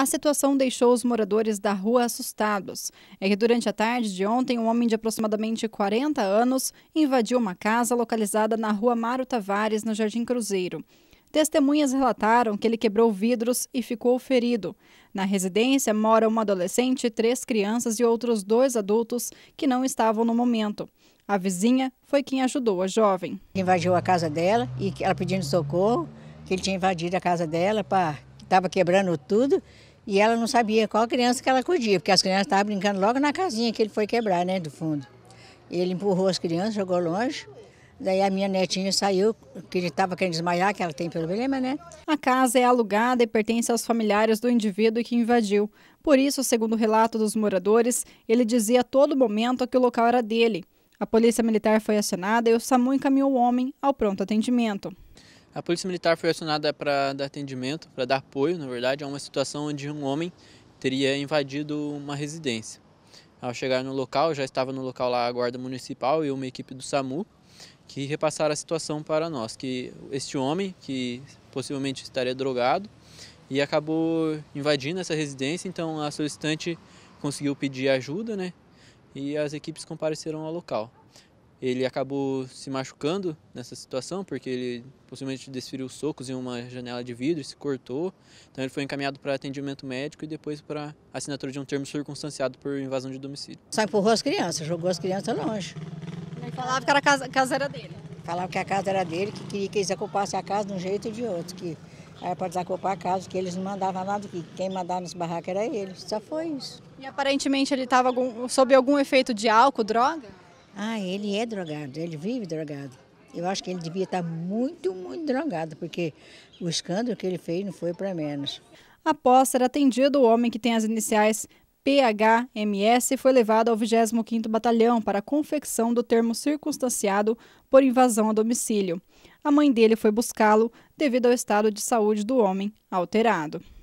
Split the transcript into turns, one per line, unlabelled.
A situação deixou os moradores da rua assustados. É que durante a tarde de ontem, um homem de aproximadamente 40 anos invadiu uma casa localizada na rua Mário Tavares, no Jardim Cruzeiro. Testemunhas relataram que ele quebrou vidros e ficou ferido. Na residência mora uma adolescente, três crianças e outros dois adultos que não estavam no momento. A vizinha foi quem ajudou a jovem. Invadiu a casa dela
e ela pedindo socorro, que ele tinha invadido a casa dela, para estava quebrando tudo e ela não sabia qual criança que ela acudia, porque as crianças estavam brincando logo na casinha que ele foi quebrar, né, do fundo. Ele empurrou as crianças, jogou longe. Daí a minha netinha saiu, que
estava querendo desmaiar, que ela tem problema, né? A casa é alugada e pertence aos familiares do indivíduo que invadiu. Por isso, segundo o relato dos moradores, ele dizia a todo momento que o local era dele. A polícia militar foi acionada e o SAMU encaminhou o homem ao pronto atendimento.
A Polícia Militar foi acionada para dar atendimento, para dar apoio, na verdade, a uma situação onde um homem teria invadido uma residência. Ao chegar no local, já estava no local lá a Guarda Municipal e uma equipe do SAMU, que repassaram a situação para nós, que este homem, que possivelmente estaria drogado, e acabou invadindo essa residência, então a solicitante conseguiu pedir ajuda, né? E as equipes compareceram ao local. Ele acabou se machucando nessa situação, porque ele possivelmente desferiu socos em uma janela de vidro, se cortou. Então ele foi encaminhado para atendimento médico e depois para assinatura de um termo circunstanciado por invasão de domicílio.
Só empurrou as crianças, jogou as crianças longe. Ele falava que era a casa, casa era dele. Falava que a casa era dele, que queria que eles ocupassem a casa de um jeito ou de outro, que era para desocupar a casa, que eles não mandavam nada, que quem mandava nos barracos era ele. Só foi isso.
E aparentemente ele estava sob algum efeito de álcool,
droga? Ah, ele é drogado, ele vive drogado. Eu acho que ele devia estar muito,
muito drogado, porque o escândalo que ele fez não foi para menos. Após ser atendido, o homem que tem as iniciais PHMS foi levado ao 25º Batalhão para a confecção do termo circunstanciado por invasão a domicílio. A mãe dele foi buscá-lo devido ao estado de saúde do homem alterado.